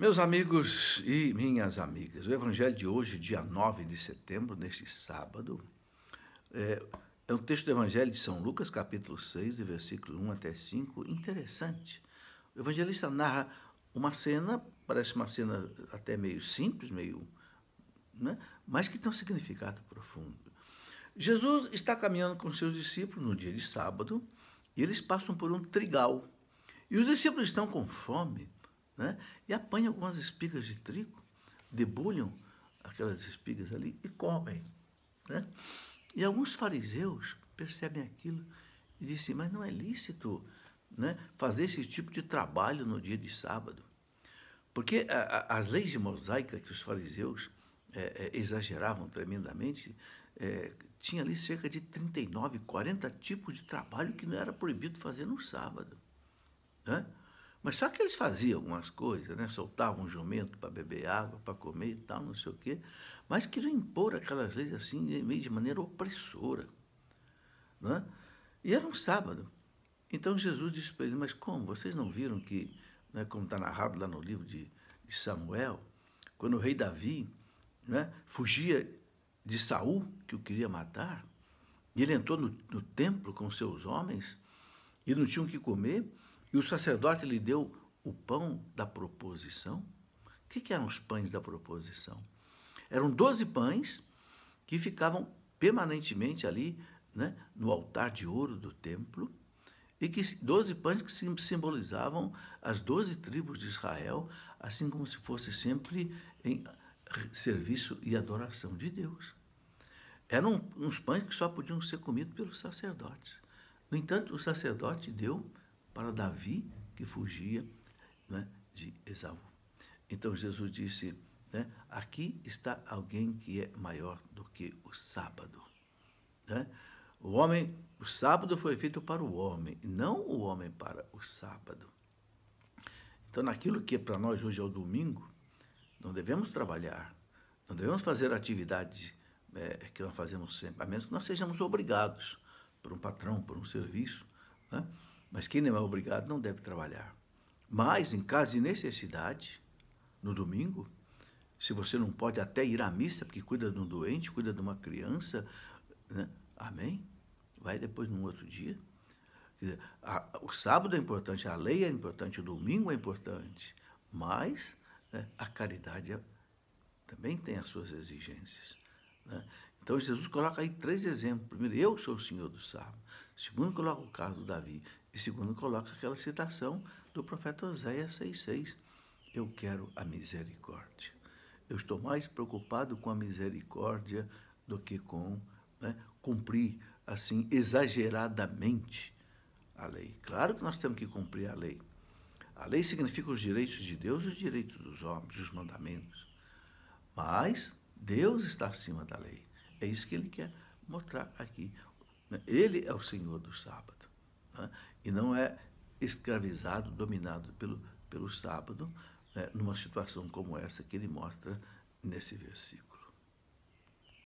Meus amigos e minhas amigas, o evangelho de hoje, dia 9 de setembro, neste sábado, é, é um texto do evangelho de São Lucas, capítulo 6, do versículo 1 até 5, interessante. O evangelista narra uma cena, parece uma cena até meio simples, meio, né? mas que tem um significado profundo. Jesus está caminhando com seus discípulos no dia de sábado e eles passam por um trigal. E os discípulos estão com fome né? E apanham algumas espigas de trigo, debulham aquelas espigas ali e comem, né? E alguns fariseus percebem aquilo e dizem, assim, mas não é lícito né, fazer esse tipo de trabalho no dia de sábado. Porque a, a, as leis de mosaica que os fariseus é, é, exageravam tremendamente, é, tinha ali cerca de 39, 40 tipos de trabalho que não era proibido fazer no sábado. Né? Mas só que eles faziam algumas coisas, né? soltavam um jumento para beber água, para comer e tal, não sei o quê, mas queriam impor aquelas leis assim, meio de maneira opressora. Né? E era um sábado. Então Jesus disse para eles: Mas como? Vocês não viram que, né, como está narrado lá no livro de, de Samuel, quando o rei Davi né, fugia de Saul, que o queria matar, e ele entrou no, no templo com seus homens e não tinham o que comer. E o sacerdote lhe deu o pão da proposição. O que, que eram os pães da proposição? Eram doze pães que ficavam permanentemente ali né, no altar de ouro do templo, e que doze pães que simbolizavam as doze tribos de Israel, assim como se fosse sempre em serviço e adoração de Deus. Eram uns pães que só podiam ser comidos pelos sacerdotes. No entanto, o sacerdote deu para Davi, que fugia né, de Esaú. Então Jesus disse: né, Aqui está alguém que é maior do que o sábado. Né? O homem, o sábado foi feito para o homem, não o homem para o sábado. Então, naquilo que é para nós hoje é o domingo, não devemos trabalhar, não devemos fazer atividades é, que nós fazemos sempre, a menos que nós sejamos obrigados por um patrão, por um serviço. Né? Mas quem não é obrigado não deve trabalhar. Mas, em caso de necessidade, no domingo, se você não pode até ir à missa, porque cuida de um doente, cuida de uma criança, né? amém? Vai depois num outro dia. Dizer, a, o sábado é importante, a lei é importante, o domingo é importante, mas né, a caridade é, também tem as suas exigências. Né? Então Jesus coloca aí três exemplos. Primeiro, eu sou o Senhor do sábado. Segundo, coloca o caso do Davi. E segundo, coloca aquela citação do profeta Oséias 6,6. Eu quero a misericórdia. Eu estou mais preocupado com a misericórdia do que com né, cumprir assim exageradamente a lei. Claro que nós temos que cumprir a lei. A lei significa os direitos de Deus e os direitos dos homens, os mandamentos. Mas Deus está acima da lei. É isso que ele quer mostrar aqui. Ele é o Senhor do sábado. Né? E não é escravizado, dominado pelo, pelo sábado, né? numa situação como essa que ele mostra nesse versículo.